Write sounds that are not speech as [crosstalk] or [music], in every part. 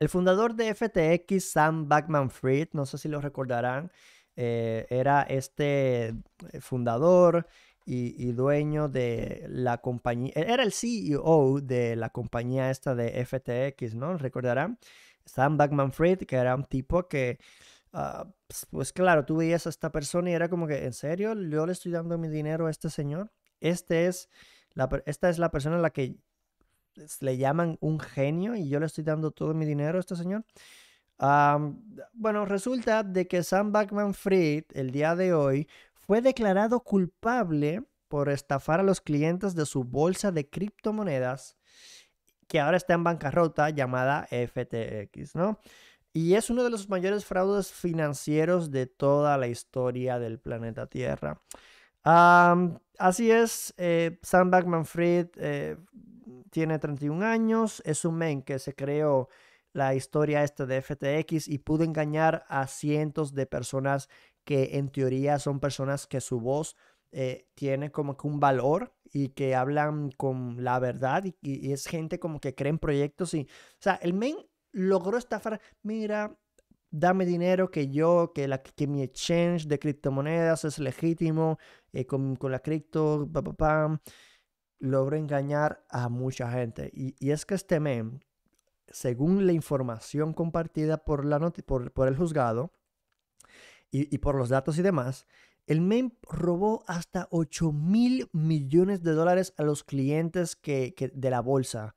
El fundador de FTX, Sam Backman Fried, no sé si lo recordarán, eh, era este eh, fundador y, dueño de la compañía, e-, era el CEO de la compañía esta de FTX, ¿no? Recordarán, Sam Backman Fried, que era un tipo que, ah, pues, pues claro, tú veías a esta persona y era como que, ¿en serio? ¿Yo le estoy dando mi dinero a este señor? Este es esta es la persona en la que le llaman un genio y yo le estoy dando todo mi dinero a este señor. bueno, resulta de que Sam Backman Fried el día de hoy fue declarado culpable por estafar a los clientes de su bolsa de criptomonedas que ahora está en bancarrota llamada FTX, ¿no? Y es uno de los mayores fraudes financieros de toda la historia del planeta Tierra. así es, eh, Sam Backman Fried eh, tiene 31 años, es un men que se creó la historia esta de FTX y pudo engañar a cientos de personas que en teoría son personas que su voz eh, tiene como que un valor y que hablan con la verdad y, es gente como que creen proyectos y, o sea, el men logró estafar, mira, dame dinero que yo, que, la, que mi exchange de criptomonedas es legítimo, eh, con, con, la cripto, pam logró engañar a mucha gente. Y, es que este men, según la información compartida por, la por el juzgado y, por los datos y demás, el men robó hasta 8 mil millones de dólares a los clientes que, de la bolsa.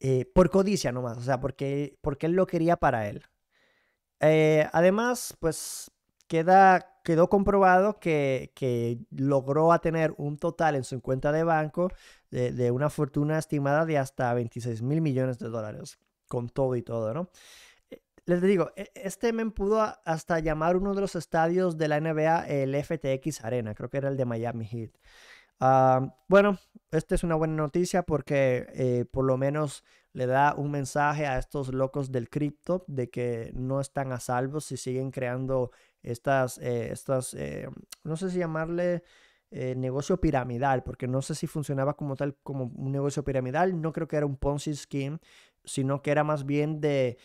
Eh, por codicia nomás, o sea, porque, porque él lo quería para él. Eh, además, pues queda quedó comprobado que, que logró tener un total en su cuenta de banco de, de una fortuna estimada de hasta 26 mil millones de dólares, con todo y todo, ¿no? Eh, les digo, e, este men pudo hasta llamar uno de los estadios de la NBA el FTX Arena, creo que era el de Miami Heat. Ah, bueno, esta es una buena noticia porque eh, por lo menos le da un mensaje a estos locos del cripto de que no están a salvo si siguen creando estas, eh, estas eh, no sé si llamarle negocio piramidal, porque no sé si funcionaba como tal, como un negocio piramidal, no creo que era un Ponzi scheme, sino que era más bien de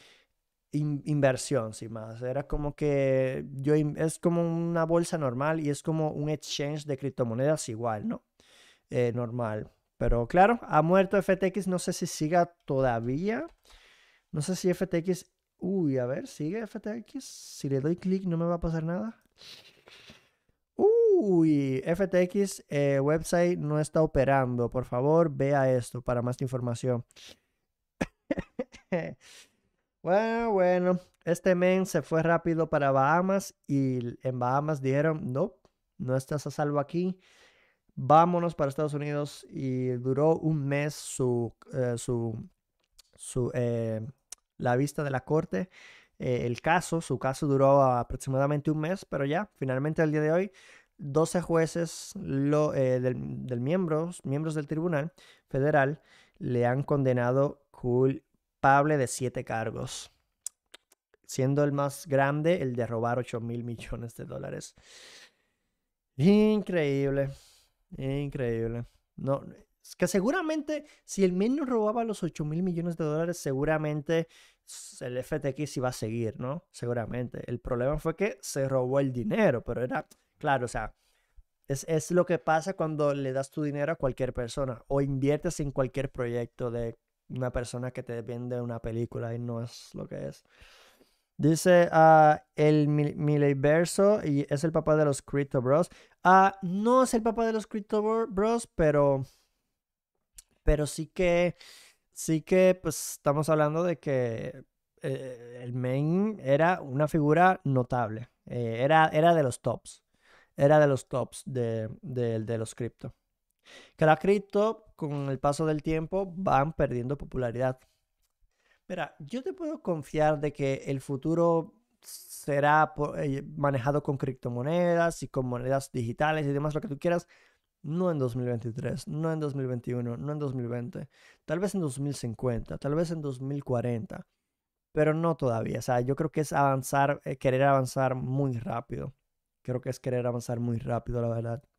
inversión, sin más. Era como que yo, es como una bolsa normal y es como un exchange de criptomonedas igual, ¿no? Eh, normal. Pero claro, ha muerto FTX, no sé si siga todavía. No sé si FTX... Uy, a ver, ¿sigue FTX? Si le doy clic no me va a pasar nada. Uy, FTX eh, website no está operando. Por favor, vea esto para más información. [laughs] Bueno, bueno, este men se fue rápido para Bahamas y en Bahamas dijeron, no, no estás a salvo aquí, vámonos para Estados Unidos y duró un mes su, eh, su, su eh, la vista de la corte, eh, el caso, su caso duró aproximadamente un mes, pero ya, finalmente al día de hoy, 12 jueces lo, del, del miembros, miembros del tribunal federal le han condenado cool de siete cargos, siendo el más grande el de robar 8 mil millones de dólares. Increíble, increíble. No, es que seguramente si el menos robaba los 8 mil millones de dólares, seguramente el FTX iba a seguir, ¿no? Seguramente. El problema fue que se robó el dinero, pero era, claro, o sea, es, es, lo que pasa cuando le das tu dinero a cualquier persona o inviertes en cualquier proyecto de una persona que te vende de una película y no es lo que es. Dice ah, el Mileyverso y es el papá de los Crypto Bros. Ah, no es el papá de los Crypto Bros, pero. Pero sí que. Sí que, pues, estamos hablando de que eh, el main era una figura notable. Eh, era, era de los tops. Era de los tops de, de los Crypto que cripto con el paso del tiempo van perdiendo popularidad. Mira, yo te puedo confiar de que el futuro será eh, manejado con criptomonedas y con monedas digitales y demás, lo que tú quieras, no en 2023, no en 2021, no en 2020, tal vez en 2050, tal vez en 2040, pero no todavía. O sea, yo creo que es avanzar, eh, querer avanzar muy rápido. Creo que es querer avanzar muy rápido, la verdad.